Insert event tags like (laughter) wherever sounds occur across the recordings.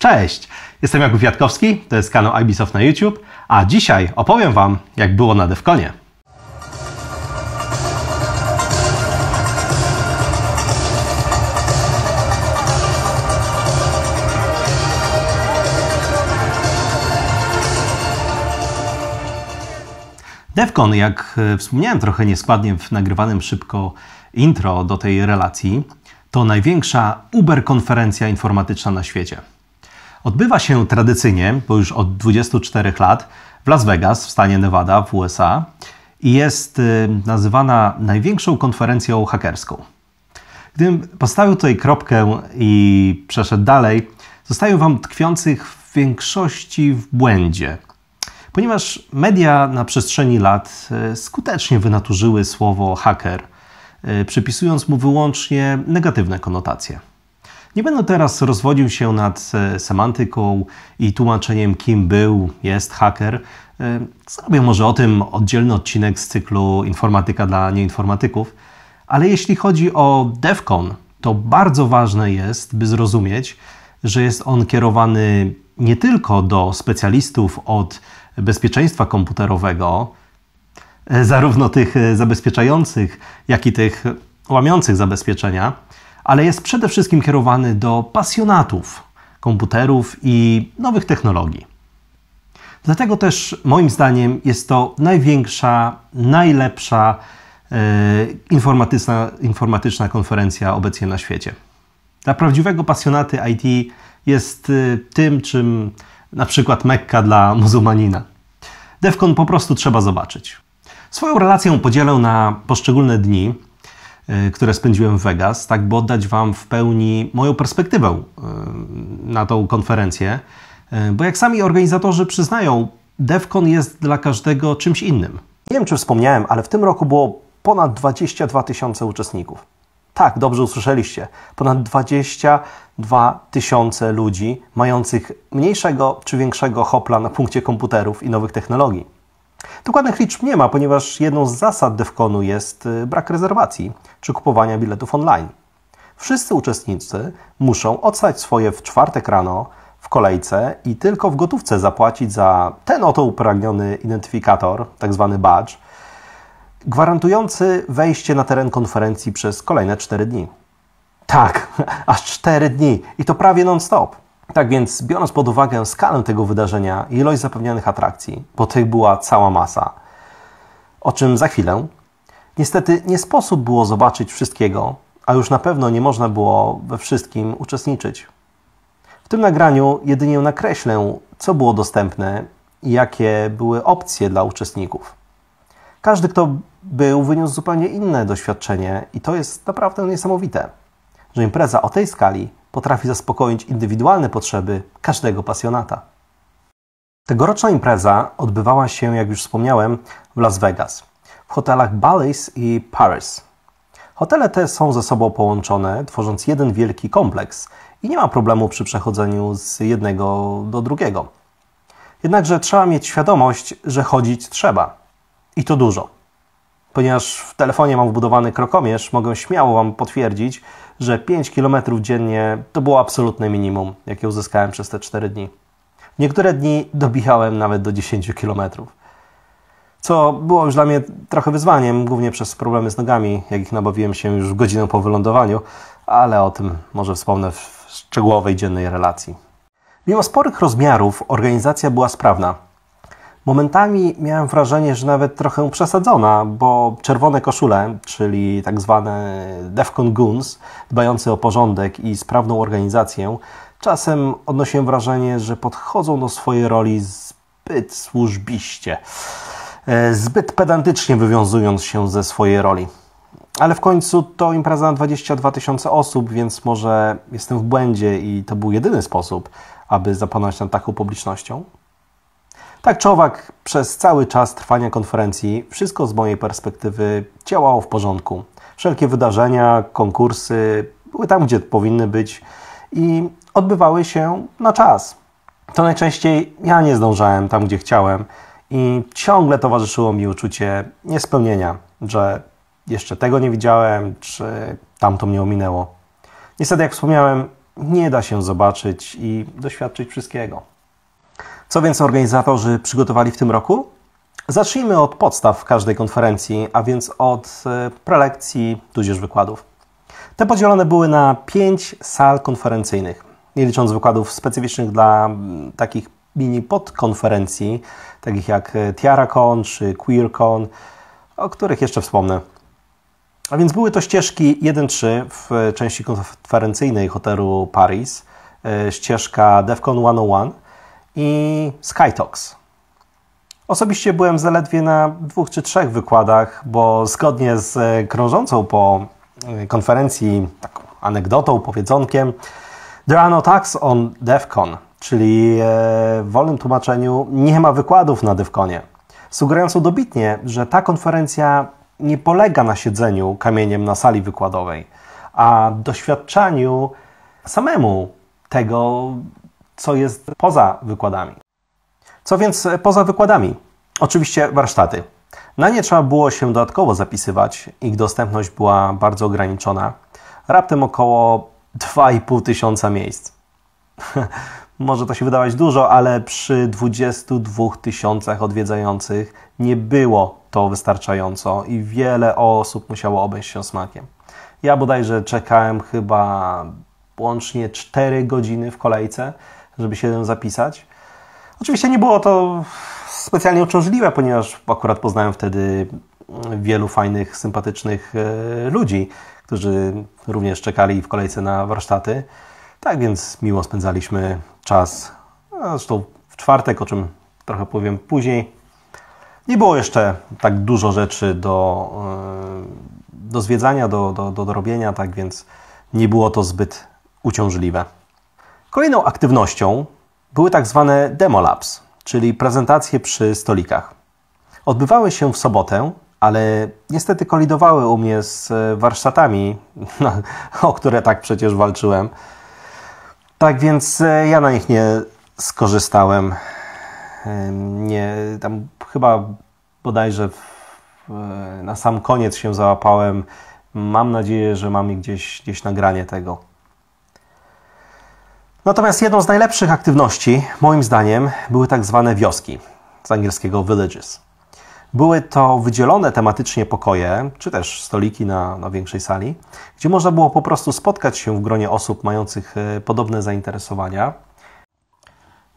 Cześć! Jestem Jakub Wiatkowski, to jest kanał Ibisoft na YouTube, a dzisiaj opowiem Wam, jak było na Defconie. Defcon, jak e, wspomniałem trochę nieskładnie w nagrywanym szybko intro do tej relacji, to największa Uber konferencja informatyczna na świecie odbywa się tradycyjnie, bo już od 24 lat, w Las Vegas w stanie Nevada w USA i jest y, nazywana największą konferencją hakerską. Gdybym postawił tutaj kropkę i przeszedł dalej, zostają Wam tkwiących w większości w błędzie. Ponieważ media na przestrzeni lat y, skutecznie wynaturzyły słowo haker, y, przypisując mu wyłącznie negatywne konotacje. Nie będę teraz rozwodził się nad e, semantyką i tłumaczeniem, kim był, jest haker. E, zrobię może o tym oddzielny odcinek z cyklu Informatyka dla nieinformatyków. Ale jeśli chodzi o DEFCON, to bardzo ważne jest, by zrozumieć, że jest on kierowany nie tylko do specjalistów od bezpieczeństwa komputerowego, e, zarówno tych zabezpieczających, jak i tych łamiących zabezpieczenia ale jest przede wszystkim kierowany do pasjonatów komputerów i nowych technologii. Dlatego też moim zdaniem jest to największa, najlepsza yy, informatyczna, informatyczna konferencja obecnie na świecie. Dla prawdziwego pasjonaty IT jest e, tym, czym na przykład Mekka dla muzułmanina. Defcon po prostu trzeba zobaczyć. Swoją relację podzielę na poszczególne dni, E, które spędziłem w Vegas, tak by oddać Wam w pełni moją perspektywę e, na tą konferencję, e, bo jak sami organizatorzy przyznają, DEFCON jest dla każdego czymś innym. Nie wiem, czy wspomniałem, ale w tym roku było ponad 22 tysiące uczestników. Tak, dobrze usłyszeliście. Ponad 22 tysiące ludzi mających mniejszego czy większego hopla na punkcie komputerów i nowych technologii. Dokładnych liczb nie ma, ponieważ jedną z zasad DEFCON-u jest y, brak rezerwacji czy kupowania biletów online. Wszyscy uczestnicy muszą odstać swoje w czwartek rano w kolejce i tylko w gotówce zapłacić za ten oto upragniony identyfikator, tzw. Tak badge, gwarantujący wejście na teren konferencji przez kolejne 4 dni. Tak, (laughs) aż 4 dni i to prawie non-stop. Tak więc, biorąc pod uwagę skalę tego wydarzenia i ilość zapewnianych atrakcji, bo tych była cała masa, o czym za chwilę, niestety nie sposób było zobaczyć wszystkiego, a już na pewno nie można było we wszystkim uczestniczyć. W tym nagraniu jedynie nakreślę, co było dostępne i jakie były opcje dla uczestników. Każdy, kto był, wyniósł zupełnie inne doświadczenie i to jest naprawdę niesamowite, że impreza o tej skali potrafi zaspokoić indywidualne potrzeby każdego pasjonata. Tegoroczna impreza odbywała się, jak już wspomniałem, w Las Vegas, w hotelach Bally's i Paris. Hotele te są ze sobą połączone, tworząc jeden wielki kompleks i nie ma problemu przy przechodzeniu z jednego do drugiego. Jednakże trzeba mieć świadomość, że chodzić trzeba. I to dużo. Ponieważ w telefonie mam wbudowany krokomierz, mogę śmiało Wam potwierdzić, że 5 km dziennie to było absolutne minimum, jakie uzyskałem przez te 4 dni. Niektóre dni dobijałem nawet do 10 km. Co było już dla mnie trochę wyzwaniem, głównie przez problemy z nogami, jakich nabawiłem się już w godzinę po wylądowaniu, ale o tym może wspomnę w szczegółowej dziennej relacji. Mimo sporych rozmiarów organizacja była sprawna momentami miałem wrażenie, że nawet trochę przesadzona, bo czerwone koszule, czyli tak zwane Defcon Goons, dbający o porządek i sprawną organizację, czasem odnosiłem wrażenie, że podchodzą do swojej roli zbyt służbiście, e, zbyt pedantycznie wywiązując się ze swojej roli. Ale w końcu to impreza na 22 tysiące osób, więc może jestem w błędzie i to był jedyny sposób, aby zapanować nad taką publicznością? Tak czy owak, przez cały czas trwania konferencji wszystko z mojej perspektywy działało w porządku. Wszelkie wydarzenia, konkursy były tam, gdzie powinny być i odbywały się na czas. To najczęściej ja nie zdążałem tam, gdzie chciałem i ciągle towarzyszyło mi uczucie niespełnienia, że jeszcze tego nie widziałem, czy tamto mnie ominęło. Niestety, jak wspomniałem, nie da się zobaczyć i doświadczyć wszystkiego. Co więc organizatorzy przygotowali w tym roku? Zacznijmy od podstaw każdej konferencji, a więc od e, prelekcji tudzież wykładów. Te podzielone były na pięć sal konferencyjnych, nie licząc wykładów specyficznych dla takich mini podkonferencji, takich jak e, TiaraCon czy QueerCon, o których jeszcze wspomnę. A więc były to ścieżki 1-3 w e, części konferencyjnej hotelu Paris, ścieżka DevCon 101, i Skytox. Osobiście byłem zaledwie na dwóch czy trzech wykładach, bo zgodnie z e, krążącą po e, konferencji taką anegdotą, powiedzonkiem, there are no talks on DevCon, czyli e, w wolnym tłumaczeniu nie ma wykładów na DevConie, sugerującą dobitnie, że ta konferencja nie polega na siedzeniu kamieniem na sali wykładowej, a doświadczaniu samemu tego, co jest poza wykładami. Co więc poza wykładami? Oczywiście warsztaty. Na nie trzeba było się dodatkowo zapisywać, ich dostępność była bardzo ograniczona. Raptem około 2,5 tysiąca miejsc. (laughs) Może to się wydawać dużo, ale przy 22 tysiącach odwiedzających nie było to wystarczająco i wiele osób musiało obejść się smakiem. Ja bodajże czekałem chyba łącznie 4 godziny w kolejce, żeby się zapisać. Oczywiście nie było to specjalnie uciążliwe, ponieważ akurat poznałem wtedy wielu fajnych, sympatycznych e, ludzi, którzy również czekali w kolejce na warsztaty. Tak więc miło spędzaliśmy czas. Zresztą w czwartek, o czym trochę powiem później, nie było jeszcze tak dużo rzeczy do, e, do zwiedzania, do, do, do robienia, tak więc nie było to zbyt uciążliwe. Kolejną aktywnością były tak zwane labs, czyli prezentacje przy stolikach. Odbywały się w sobotę, ale niestety kolidowały u mnie z e, warsztatami, (laughs) o które tak przecież walczyłem. Tak więc e, ja na nich nie skorzystałem. Nie, tam chyba bodajże na sam koniec się załapałem. Mam nadzieję, że mam gdzieś, gdzieś nagranie tego. Natomiast jedną z najlepszych aktywności, moim zdaniem, były tak zwane wioski, z angielskiego villages. Były to wydzielone tematycznie pokoje, czy też stoliki na, na większej sali, gdzie można było po prostu spotkać się w gronie osób mających e, podobne zainteresowania.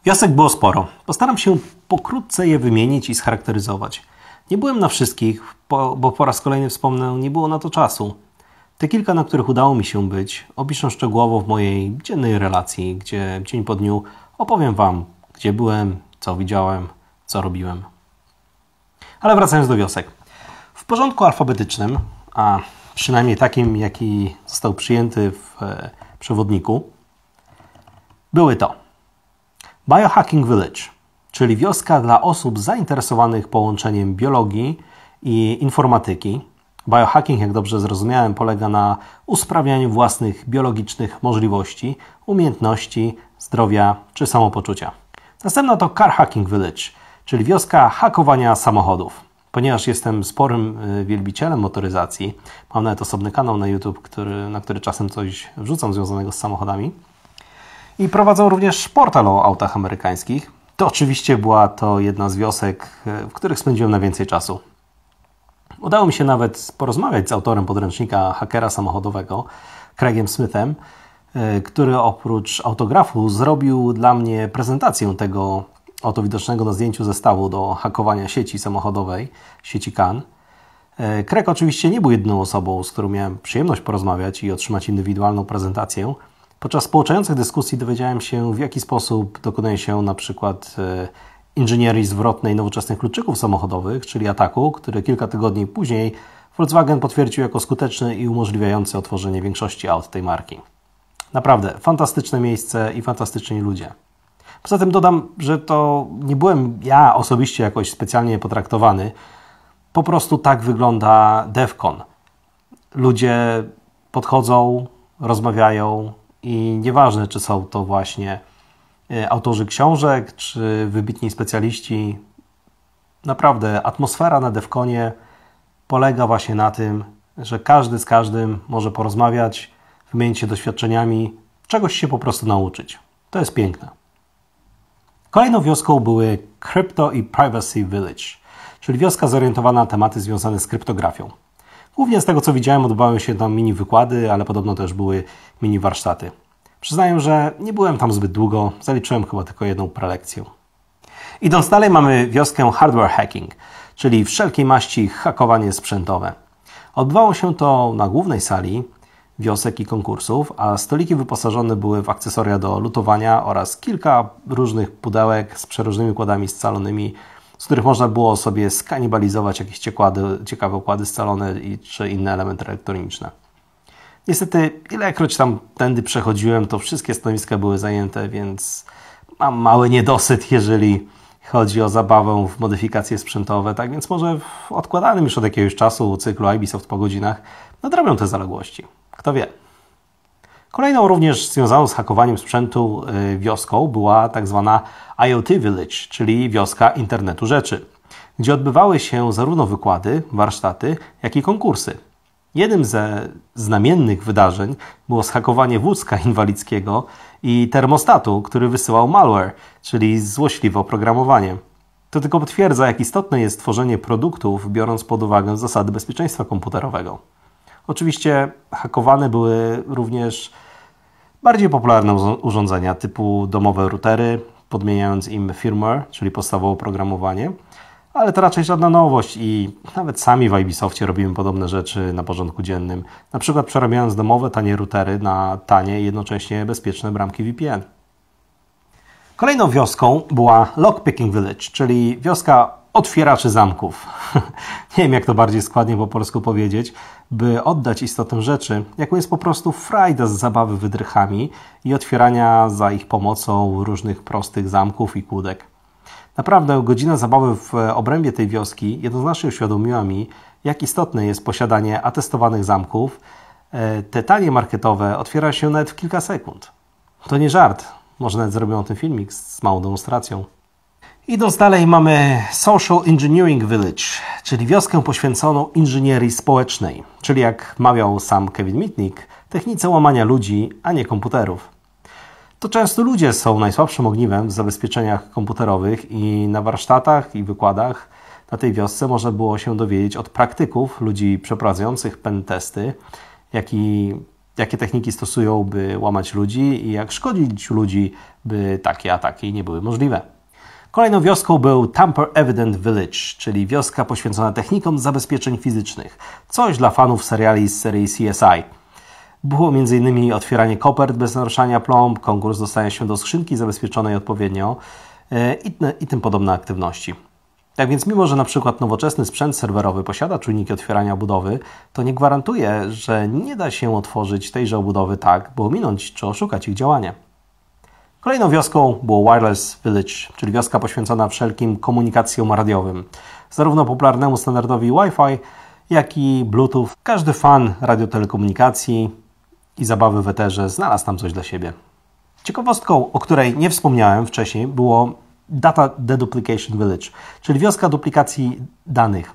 Wiosek było sporo. Postaram się pokrótce je wymienić i scharakteryzować. Nie byłem na wszystkich, bo po raz kolejny wspomnę, nie było na to czasu. Te kilka, na których udało mi się być, opiszę szczegółowo w mojej dziennej relacji, gdzie dzień po dniu opowiem Wam, gdzie byłem, co widziałem, co robiłem. Ale wracając do wiosek. W porządku alfabetycznym, a przynajmniej takim, jaki został przyjęty w e, przewodniku, były to Biohacking Village, czyli wioska dla osób zainteresowanych połączeniem biologii i informatyki, Biohacking, jak dobrze zrozumiałem, polega na usprawnianiu własnych biologicznych możliwości, umiejętności, zdrowia czy samopoczucia. Następna to Car Hacking Village, czyli wioska hakowania samochodów. Ponieważ jestem sporym y, wielbicielem motoryzacji, mam nawet osobny kanał na YouTube, który, na który czasem coś wrzucam związanego z samochodami. I prowadzą również portal o autach amerykańskich. To oczywiście była to jedna z wiosek, y, w których spędziłem najwięcej czasu. Udało mi się nawet porozmawiać z autorem podręcznika hakera samochodowego, Craigiem Smithem, e, który oprócz autografu zrobił dla mnie prezentację tego oto widocznego na zdjęciu zestawu do hakowania sieci samochodowej, sieci CAN. E, Craig oczywiście nie był jedną osobą, z którą miałem przyjemność porozmawiać i otrzymać indywidualną prezentację. Podczas pouczających dyskusji dowiedziałem się, w jaki sposób dokonuje się na przykład e, inżynierii zwrotnej nowoczesnych kluczyków samochodowych, czyli ataku, który kilka tygodni później Volkswagen potwierdził jako skuteczny i umożliwiający otworzenie większości aut tej marki. Naprawdę, fantastyczne miejsce i fantastyczni ludzie. Poza tym dodam, że to nie byłem ja osobiście jakoś specjalnie potraktowany. Po prostu tak wygląda DevCon. Ludzie podchodzą, rozmawiają i nieważne, czy są to właśnie E, autorzy książek czy wybitni specjaliści. Naprawdę, atmosfera na Defconie polega właśnie na tym, że każdy z każdym może porozmawiać, wymienić się doświadczeniami, czegoś się po prostu nauczyć. To jest piękne. Kolejną wioską były Crypto i Privacy Village, czyli wioska zorientowana na tematy związane z kryptografią. Głównie z tego co widziałem, odbywały się tam mini wykłady, ale podobno też były mini warsztaty. Przyznaję, że nie byłem tam zbyt długo, zaliczyłem chyba tylko jedną prelekcję. Idąc dalej mamy wioskę hardware hacking, czyli wszelkiej maści hakowanie sprzętowe. Odbywało się to na głównej sali wiosek i konkursów, a stoliki wyposażone były w akcesoria do lutowania oraz kilka różnych pudełek z przeróżnymi układami scalonymi, z których można było sobie skanibalizować jakieś ciekawe układy scalone i, czy inne elementy elektroniczne. Niestety, ilekroć tam tędy przechodziłem, to wszystkie stanowiska były zajęte, więc mam mały niedosyt, jeżeli chodzi o zabawę w modyfikacje sprzętowe. Tak więc może w odkładanym już od jakiegoś czasu cyklu Ubisoft po godzinach nadrobią te zaległości. Kto wie. Kolejną również związaną z hakowaniem sprzętu y, wioską była tak zwana IoT Village, czyli wioska internetu rzeczy, gdzie odbywały się zarówno wykłady, warsztaty, jak i konkursy. Jednym ze znamiennych wydarzeń było schakowanie wózka inwalidzkiego i termostatu, który wysyłał malware, czyli złośliwe oprogramowanie. To tylko potwierdza, jak istotne jest tworzenie produktów, biorąc pod uwagę zasady bezpieczeństwa komputerowego. Oczywiście hakowane były również bardziej popularne urządzenia typu domowe routery, podmieniając im firmware, czyli podstawowe oprogramowanie, ale to raczej żadna nowość i nawet sami w Ubisoftie robimy podobne rzeczy na porządku dziennym, na przykład przerabiając domowe tanie routery na tanie i jednocześnie bezpieczne bramki VPN. Kolejną wioską była Lockpicking Village, czyli wioska otwieraczy zamków. (laughs) Nie wiem, jak to bardziej składnie po polsku powiedzieć, by oddać istotę rzeczy, jaką jest po prostu frajda z zabawy wydrychami i otwierania za ich pomocą różnych prostych zamków i kłódek. Naprawdę godzina zabawy w e, obrębie tej wioski jednoznacznie uświadomiła mi, jak istotne jest posiadanie atestowanych zamków. E, te tanie marketowe otwiera się nawet w kilka sekund. To nie żart. Może nawet zrobią o tym filmik z małą demonstracją. Idąc dalej mamy Social Engineering Village, czyli wioskę poświęconą inżynierii społecznej, czyli jak mawiał sam Kevin Mitnick, technice łamania ludzi, a nie komputerów to często ludzie są najsłabszym ogniwem w zabezpieczeniach komputerowych i na warsztatach i wykładach na tej wiosce można było się dowiedzieć od praktyków, ludzi przeprowadzających pentesty, jaki, jakie techniki stosują, by łamać ludzi i jak szkodzić ludzi, by takie ataki nie były możliwe. Kolejną wioską był Tamper Evident Village, czyli wioska poświęcona technikom zabezpieczeń fizycznych. Coś dla fanów seriali z serii CSI było m.in. otwieranie kopert bez naruszania plomb, konkurs dostania się do skrzynki zabezpieczonej odpowiednio e, i, i tym podobne aktywności. Tak więc mimo, że na przykład nowoczesny sprzęt serwerowy posiada czujniki otwierania budowy, to nie gwarantuje, że nie da się otworzyć tejże obudowy tak, by ominąć czy oszukać ich działanie. Kolejną wioską było Wireless Village, czyli wioska poświęcona wszelkim komunikacjom radiowym. Zarówno popularnemu standardowi Wi-Fi, jak i Bluetooth. Każdy fan radiotelekomunikacji i zabawy w eterze znalazł tam coś dla siebie. Ciekawostką, o której nie wspomniałem wcześniej, było Data Deduplication Village, czyli wioska duplikacji danych.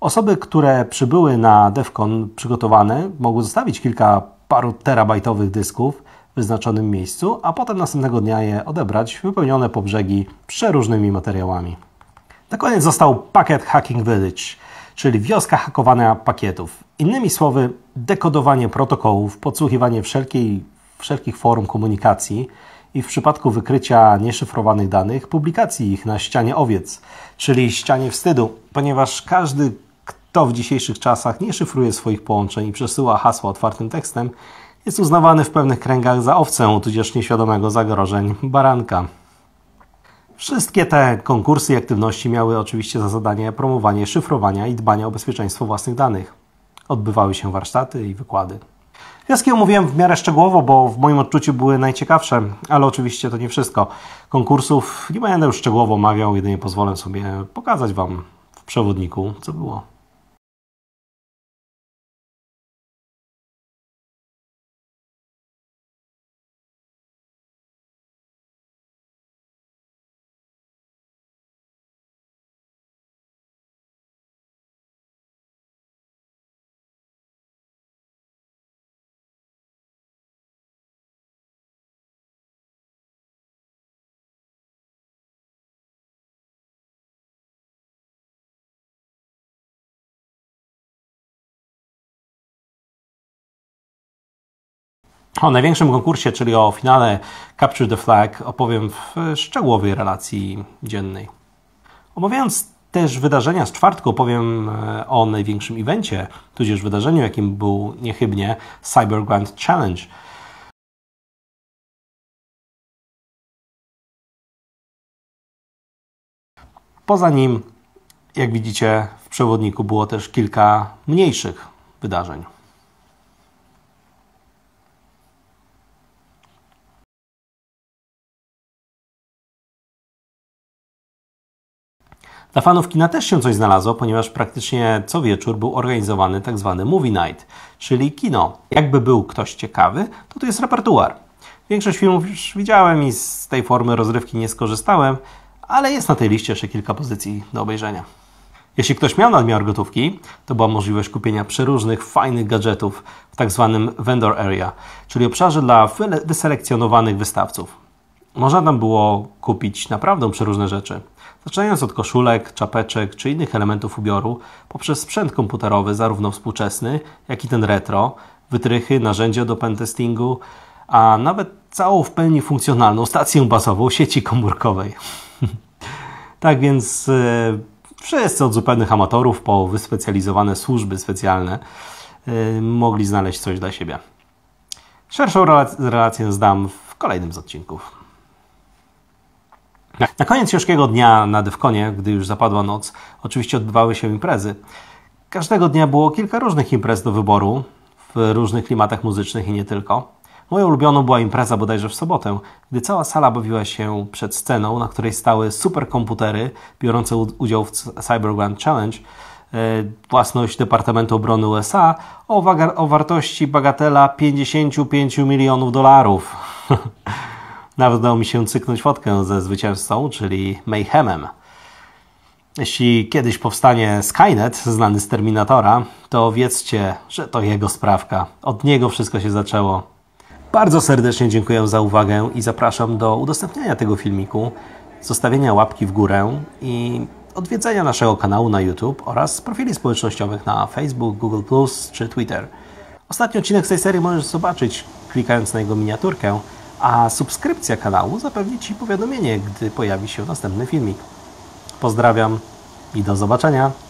Osoby, które przybyły na DEFCON przygotowane, mogły zostawić kilka paru terabajtowych dysków w wyznaczonym miejscu, a potem następnego dnia je odebrać wypełnione po brzegi przeróżnymi materiałami. Na koniec został pakiet Hacking Village, czyli wioska hakowania pakietów. Innymi słowy, dekodowanie protokołów, podsłuchiwanie wszelkiej, wszelkich form komunikacji i w przypadku wykrycia nieszyfrowanych danych, publikacji ich na ścianie owiec, czyli ścianie wstydu, ponieważ każdy, kto w dzisiejszych czasach nie szyfruje swoich połączeń i przesyła hasła otwartym tekstem, jest uznawany w pewnych kręgach za owcę, tudzież nieświadomego zagrożeń baranka. Wszystkie te konkursy i aktywności miały oczywiście za zadanie promowanie szyfrowania i dbania o bezpieczeństwo własnych danych odbywały się warsztaty i wykłady. Wioski omówiłem w miarę szczegółowo, bo w moim odczuciu były najciekawsze, ale oczywiście to nie wszystko. Konkursów nie będę już szczegółowo omawiał, jedynie pozwolę sobie pokazać Wam w przewodniku, co było. O największym konkursie, czyli o finale Capture the Flag, opowiem w szczegółowej relacji dziennej. Omawiając też wydarzenia z czwartku, opowiem e, o największym evencie, tudzież wydarzeniu, jakim był niechybnie Cyber Grand Challenge. Poza nim, jak widzicie, w przewodniku było też kilka mniejszych wydarzeń. Dla fanów kina też się coś znalazło, ponieważ praktycznie co wieczór był organizowany tak zwany movie night, czyli kino. Jakby był ktoś ciekawy, to tu jest repertuar. Większość filmów już widziałem i z tej formy rozrywki nie skorzystałem, ale jest na tej liście jeszcze kilka pozycji do obejrzenia. Jeśli ktoś miał nadmiar gotówki, to była możliwość kupienia przeróżnych fajnych gadżetów w tak zwanym vendor area, czyli obszarze dla wyselekcjonowanych wystawców. Można tam było kupić naprawdę przeróżne rzeczy zaczynając od koszulek, czapeczek czy innych elementów ubioru, poprzez sprzęt komputerowy, zarówno współczesny, jak i ten retro, wytrychy, narzędzia do pentestingu, a nawet całą w pełni funkcjonalną stację bazową sieci komórkowej. (laughs) tak więc yy, wszyscy od zupełnych amatorów po wyspecjalizowane służby specjalne yy, mogli znaleźć coś dla siebie. Szerszą relację zdam w kolejnym z odcinków. Tak. Na koniec ciężkiego dnia na Dewkonie, gdy już zapadła noc, oczywiście odbywały się imprezy. Każdego dnia było kilka różnych imprez do wyboru w różnych klimatach muzycznych i nie tylko. Moją ulubioną była impreza bodajże w sobotę, gdy cała sala bawiła się przed sceną, na której stały superkomputery biorące udział w Cyber Grand Challenge, e, własność Departamentu Obrony USA o, o wartości bagatela 55 milionów dolarów. (laughs) Nawet udało mi się cyknąć fotkę ze zwycięzcą, czyli Mayhemem. Jeśli kiedyś powstanie Skynet, znany z Terminatora, to wiedzcie, że to jego sprawka. Od niego wszystko się zaczęło. Bardzo serdecznie dziękuję za uwagę i zapraszam do udostępniania tego filmiku, zostawienia łapki w górę i odwiedzenia naszego kanału na YouTube oraz profili społecznościowych na Facebook, Google czy Twitter. Ostatni odcinek z tej serii możesz zobaczyć klikając na jego miniaturkę, a subskrypcja kanału zapewni Ci powiadomienie, gdy pojawi się następny filmik. Pozdrawiam i do zobaczenia!